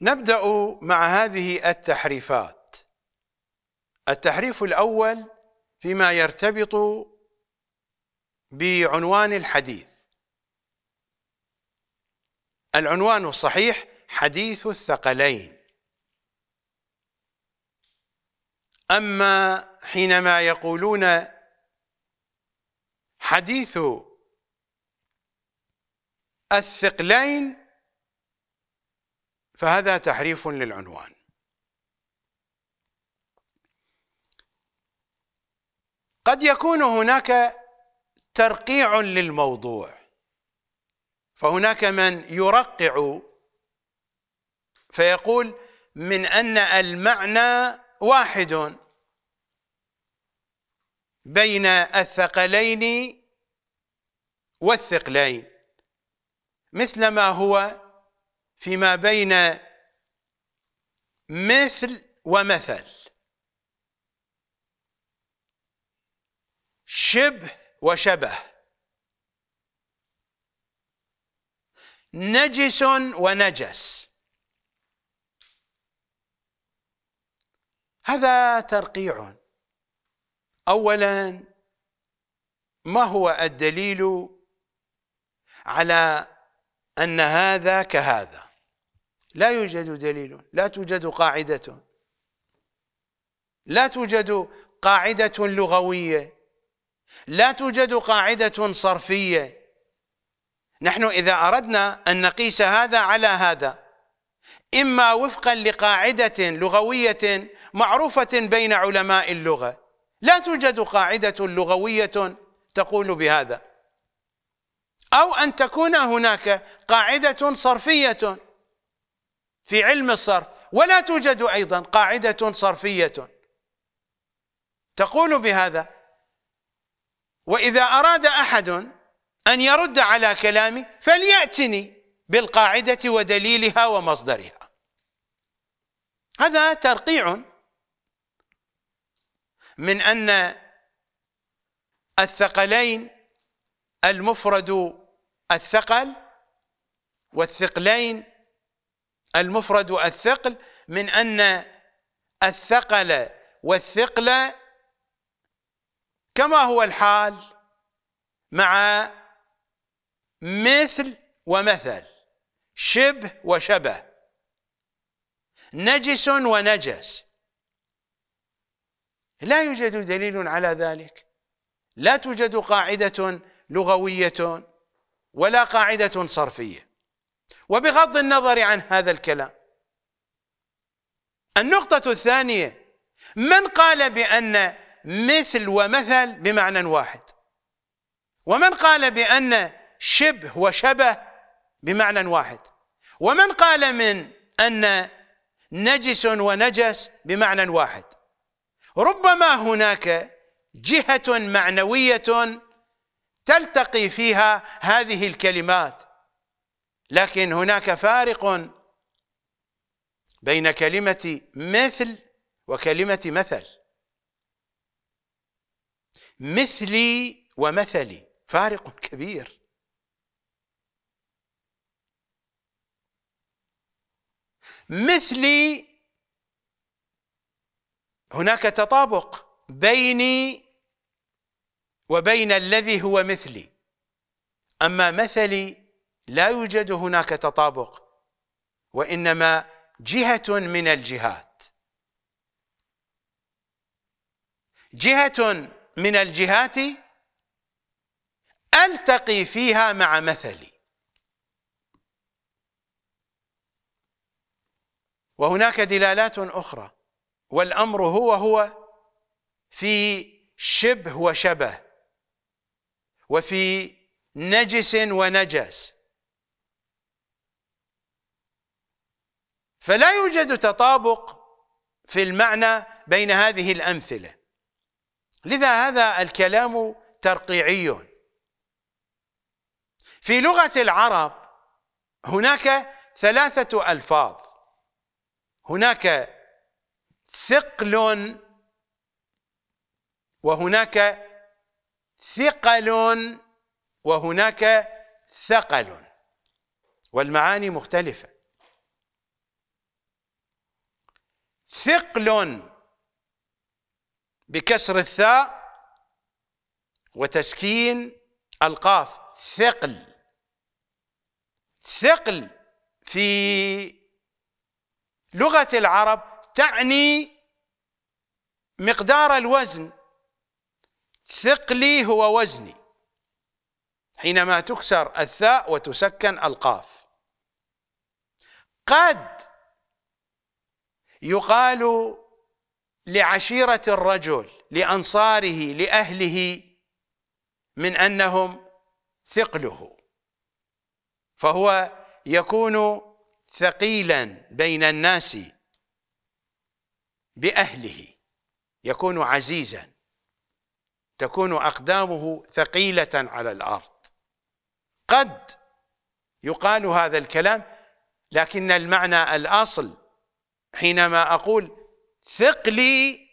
نبدأ مع هذه التحريفات التحريف الأول فيما يرتبط بعنوان الحديث العنوان الصحيح حديث الثقلين أما حينما يقولون حديث الثقلين فهذا تحريف للعنوان قد يكون هناك ترقيع للموضوع فهناك من يرقع فيقول من ان المعنى واحد بين الثقلين والثقلين مثلما هو فيما بين مثل ومثل شبه وشبه نجس ونجس هذا ترقيع اولا ما هو الدليل على ان هذا كهذا لا يوجد دليل لا توجد قاعدة لا توجد قاعدة لغوية لا توجد قاعدة صرفية نحن إذا أردنا أن نقيس هذا على هذا إما وفقا لقاعدة لغوية معروفة بين علماء اللغة لا توجد قاعدة لغوية تقول بهذا أو أن تكون هناك قاعدة صرفية في علم الصرف ولا توجد أيضا قاعدة صرفية تقول بهذا وإذا أراد أحد أن يرد على كلامي فليأتني بالقاعدة ودليلها ومصدرها هذا ترقيع من أن الثقلين المفرد الثقل والثقلين المفرد الثقل من أن الثقل والثقل كما هو الحال مع مثل ومثل شبه وشبه نجس ونجس لا يوجد دليل على ذلك لا توجد قاعدة لغوية ولا قاعدة صرفية وبغض النظر عن هذا الكلام النقطة الثانية من قال بأن مثل ومثل بمعنى واحد ومن قال بأن شبه وشبه بمعنى واحد ومن قال من أن نجس ونجس بمعنى واحد ربما هناك جهة معنوية تلتقي فيها هذه الكلمات لكن هناك فارق بين كلمة مثل وكلمة مثل مثلي ومثلي فارق كبير مثلي هناك تطابق بيني وبين الذي هو مثلي اما مثلي لا يوجد هناك تطابق وانما جهه من الجهات جهه من الجهات التقي فيها مع مثلي وهناك دلالات اخرى والامر هو هو في شبه وشبه وفي نجس ونجس فلا يوجد تطابق في المعنى بين هذه الأمثلة لذا هذا الكلام ترقيعي في لغة العرب هناك ثلاثة ألفاظ هناك ثقل وهناك ثقل وهناك ثقل والمعاني مختلفه ثقل بكسر الثاء وتسكين القاف ثقل ثقل في لغة العرب تعني مقدار الوزن ثقلي هو وزني حينما تكسر الثاء وتسكن القاف قد يقال لعشيرة الرجل لأنصاره لأهله من أنهم ثقله فهو يكون ثقيلا بين الناس بأهله يكون عزيزا تكون أقدامه ثقيلة على الأرض قد يقال هذا الكلام لكن المعنى الأصل حينما أقول ثقلي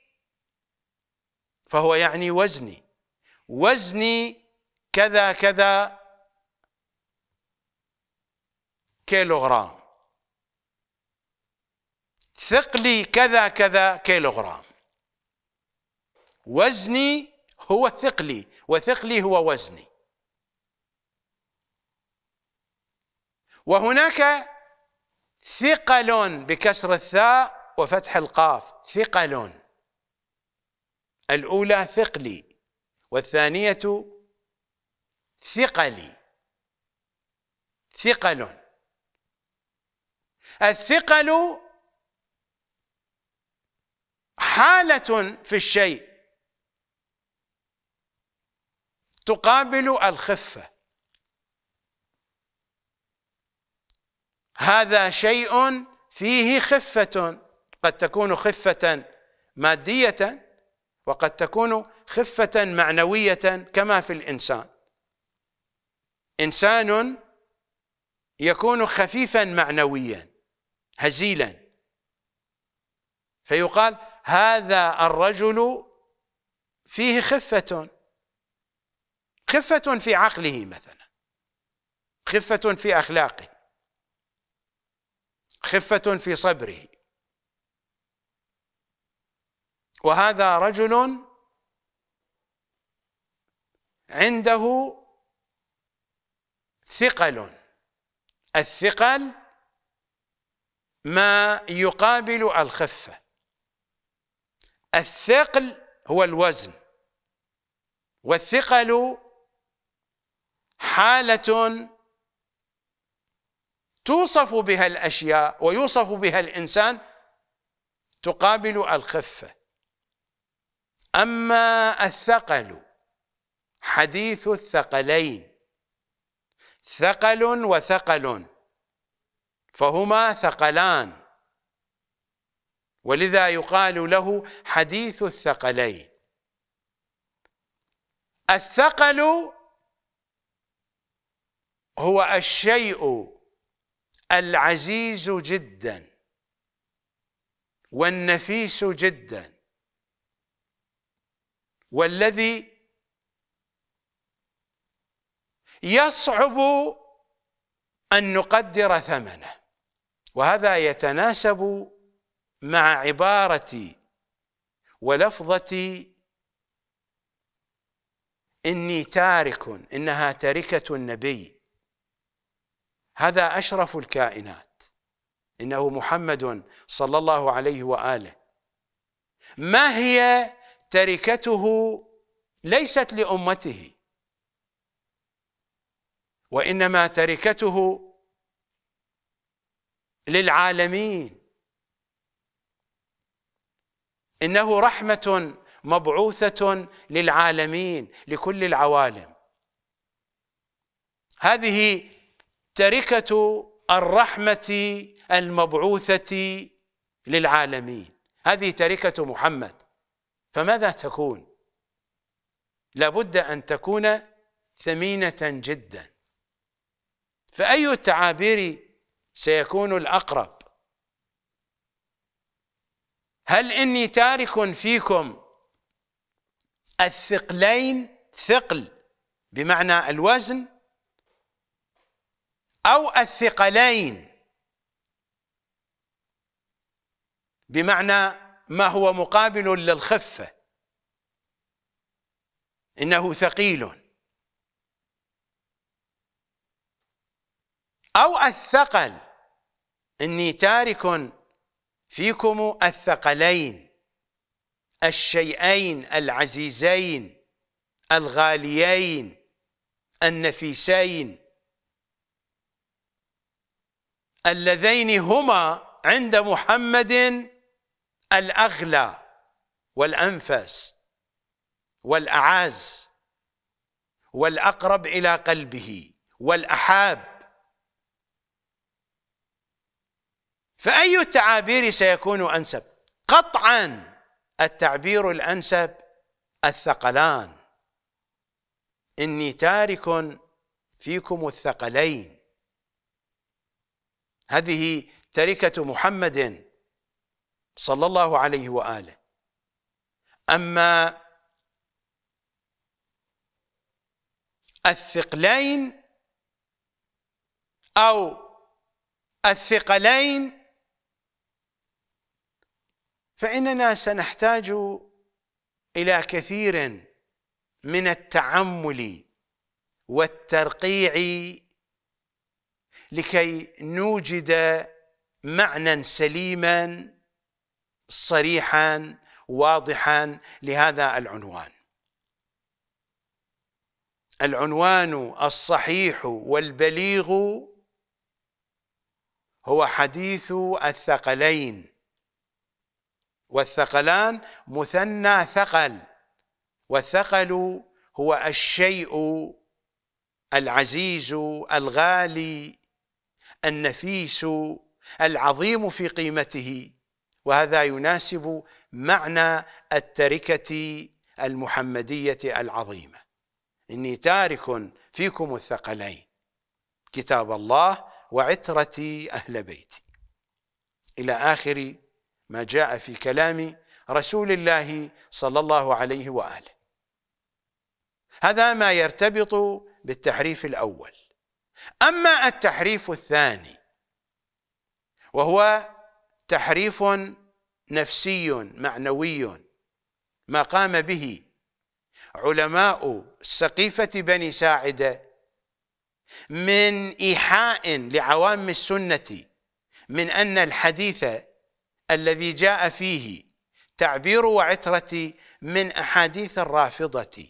فهو يعني وزني وزني كذا كذا كيلوغرام ثقلي كذا كذا كيلوغرام وزني هو ثقلي وثقلي هو وزني وهناك ثقل بكسر الثاء وفتح القاف ثقل الأولى ثقلي والثانية ثقلي ثقل الثقل حالة في الشيء تقابل الخفة هذا شيء فيه خفة قد تكون خفة مادية وقد تكون خفة معنوية كما في الإنسان إنسان يكون خفيفا معنويا هزيلا فيقال هذا الرجل فيه خفة خفة في عقله مثلا خفة في أخلاقه خفة في صبره وهذا رجل عنده ثقل الثقل ما يقابل الخفة الثقل هو الوزن والثقل حالة توصف بها الاشياء ويوصف بها الانسان تقابل الخفه اما الثقل حديث الثقلين ثقل وثقل فهما ثقلان ولذا يقال له حديث الثقلين الثقل هو الشيء العزيز جدا والنفيس جدا والذي يصعب ان نقدر ثمنه وهذا يتناسب مع عبارة ولفظة إني تارك إنها تركة النبي هذا أشرف الكائنات إنه محمد صلى الله عليه وآله ما هي تركته ليست لأمته وإنما تركته للعالمين إنه رحمة مبعوثة للعالمين لكل العوالم هذه تركه الرحمه المبعوثه للعالمين هذه تركه محمد فماذا تكون لابد ان تكون ثمينه جدا فاي التعابير سيكون الاقرب هل اني تارك فيكم الثقلين ثقل بمعنى الوزن أو الثقلين بمعنى ما هو مقابل للخفة إنه ثقيل أو الثقل إني تارك فيكم الثقلين الشيئين العزيزين الغاليين النفيسين اللذين هما عند محمد الأغلى والأنفس والأعز والأقرب إلى قلبه والأحاب فأي التعابير سيكون أنسب قطعا التعبير الأنسب الثقلان إني تارك فيكم الثقلين هذه تركة محمد صلى الله عليه وآله أما الثقلين أو الثقلين فإننا سنحتاج إلى كثير من التعمل والترقيع لكي نوجد معنى سليما صريحا واضحا لهذا العنوان العنوان الصحيح والبليغ هو حديث الثقلين والثقلان مثنى ثقل والثقل هو الشيء العزيز الغالي النفيس العظيم في قيمته وهذا يناسب معنى التركة المحمدية العظيمة إني تارك فيكم الثقلين كتاب الله وعترتي أهل بيتي إلى آخر ما جاء في كلام رسول الله صلى الله عليه وآله هذا ما يرتبط بالتحريف الأول أما التحريف الثاني وهو تحريف نفسي معنوي ما قام به علماء سقيفة بني ساعدة من إيحاء لعوام السنة من أن الحديث الذي جاء فيه تعبير وعترة من أحاديث الرافضة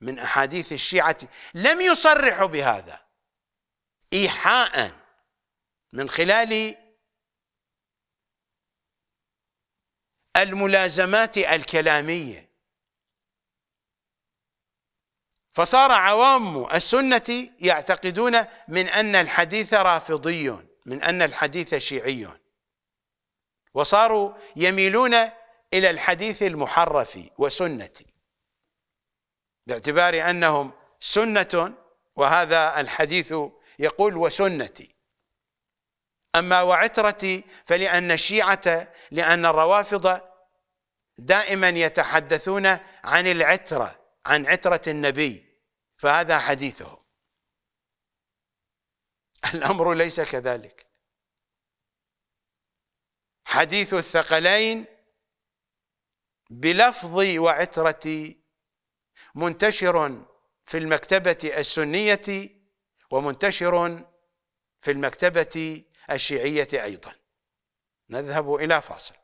من أحاديث الشيعة لم يصرحوا بهذا إيحاء من خلال الملازمات الكلامية فصار عوام السنة يعتقدون من أن الحديث رافضي من أن الحديث شيعي وصاروا يميلون إلى الحديث المحرف وسنة باعتبار أنهم سنة وهذا الحديث يقول وسنتي أما وعترتي فلأن الشيعة لأن الروافض دائما يتحدثون عن العترة عن عترة النبي فهذا حديثهم الأمر ليس كذلك حديث الثقلين بلفظ وعترتي منتشر في المكتبة السنية ومنتشر في المكتبة الشيعية أيضا نذهب إلى فاصل